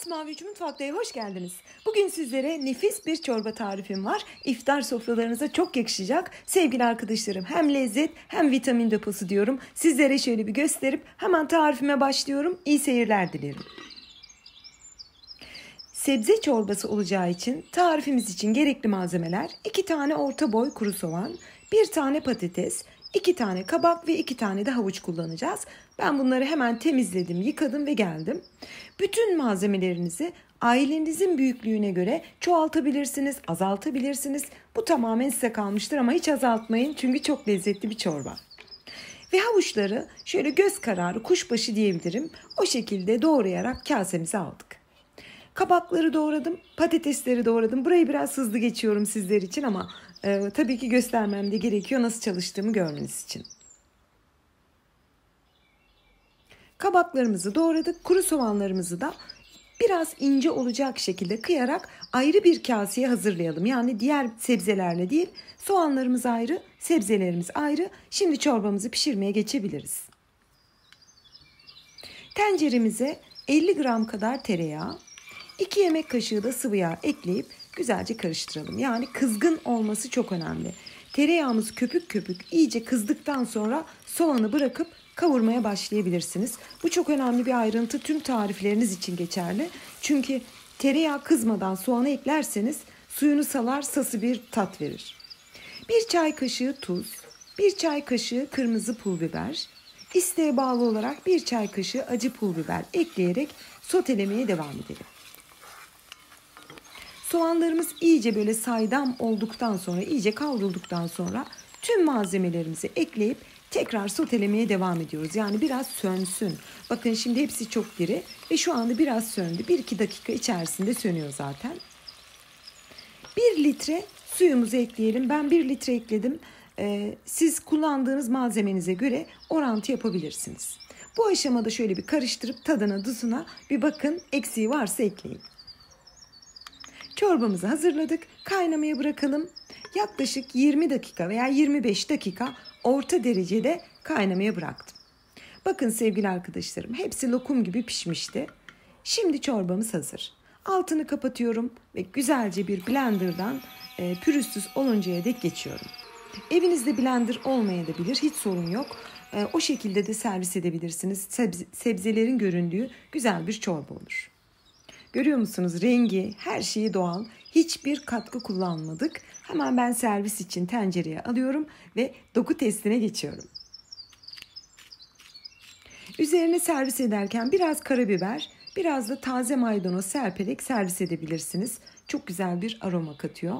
Masmavi Üç Mutfak'ta'ya hoş geldiniz. Bugün sizlere nefis bir çorba tarifim var. İftar sofralarınıza çok yakışacak. Sevgili arkadaşlarım hem lezzet hem vitamin deposu diyorum. Sizlere şöyle bir gösterip hemen tarifime başlıyorum. İyi seyirler dilerim. Sebze çorbası olacağı için tarifimiz için gerekli malzemeler 2 tane orta boy kuru soğan, 1 tane patates, 2 tane kabak ve 2 tane de havuç kullanacağız. Ben bunları hemen temizledim, yıkadım ve geldim. Bütün malzemelerinizi ailenizin büyüklüğüne göre çoğaltabilirsiniz, azaltabilirsiniz. Bu tamamen size kalmıştır ama hiç azaltmayın çünkü çok lezzetli bir çorba. Ve havuçları şöyle göz kararı kuşbaşı diyebilirim. O şekilde doğrayarak kasemize aldık. Kabakları doğradım, patatesleri doğradım. Burayı biraz hızlı geçiyorum sizler için ama e, tabii ki göstermem de gerekiyor nasıl çalıştığımı görmeniz için. Kabaklarımızı doğradık. Kuru soğanlarımızı da biraz ince olacak şekilde kıyarak ayrı bir kaseye hazırlayalım. Yani diğer sebzelerle değil, soğanlarımız ayrı, sebzelerimiz ayrı. Şimdi çorbamızı pişirmeye geçebiliriz. Tenceremize 50 gram kadar tereyağı, 2 yemek kaşığı da sıvı yağ ekleyip güzelce karıştıralım. Yani kızgın olması çok önemli. Tereyağımız köpük köpük iyice kızdıktan sonra soğanı bırakıp kavurmaya başlayabilirsiniz. Bu çok önemli bir ayrıntı tüm tarifleriniz için geçerli. Çünkü tereyağı kızmadan soğanı eklerseniz suyunu salar sası bir tat verir. 1 çay kaşığı tuz, 1 çay kaşığı kırmızı pul biber, isteğe bağlı olarak 1 çay kaşığı acı pul biber ekleyerek sotelemeye devam edelim. Soğanlarımız iyice böyle saydam olduktan sonra, iyice kavrulduktan sonra tüm malzemelerimizi ekleyip tekrar sotelemeye devam ediyoruz. Yani biraz sönsün. Bakın şimdi hepsi çok diri ve şu anda biraz söndü. 1-2 dakika içerisinde sönüyor zaten. 1 litre suyumuzu ekleyelim. Ben 1 litre ekledim. Ee, siz kullandığınız malzemenize göre orantı yapabilirsiniz. Bu aşamada şöyle bir karıştırıp tadına tuzuna bir bakın eksiği varsa ekleyin. Çorbamızı hazırladık. Kaynamaya bırakalım. Yaklaşık 20 dakika veya 25 dakika orta derecede kaynamaya bıraktım. Bakın sevgili arkadaşlarım hepsi lokum gibi pişmişti. Şimdi çorbamız hazır. Altını kapatıyorum ve güzelce bir blenderdan e, pürüzsüz oluncaya dek geçiyorum. Evinizde blender olmayabilir hiç sorun yok. E, o şekilde de servis edebilirsiniz. Sebze, sebzelerin göründüğü güzel bir çorba olur. Görüyor musunuz rengi, her şeyi doğal. Hiçbir katkı kullanmadık. Hemen ben servis için tencereye alıyorum ve doku testine geçiyorum. Üzerine servis ederken biraz karabiber, biraz da taze maydanoz serperek servis edebilirsiniz. Çok güzel bir aroma katıyor.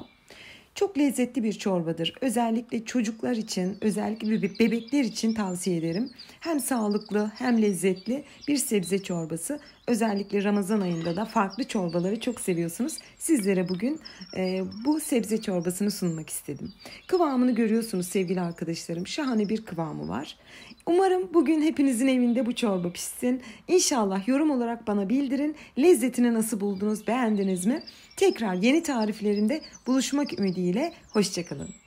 Çok lezzetli bir çorbadır. Özellikle çocuklar için, özellikle bebekler için tavsiye ederim. Hem sağlıklı hem lezzetli bir sebze çorbası. Özellikle Ramazan ayında da farklı çorbaları çok seviyorsunuz. Sizlere bugün e, bu sebze çorbasını sunmak istedim. Kıvamını görüyorsunuz sevgili arkadaşlarım. Şahane bir kıvamı var. Umarım bugün hepinizin evinde bu çorba pişsin. İnşallah yorum olarak bana bildirin. Lezzetini nasıl buldunuz, beğendiniz mi? Tekrar yeni tariflerimde buluşmak ümidiyle sevgiyle hoşçakalın.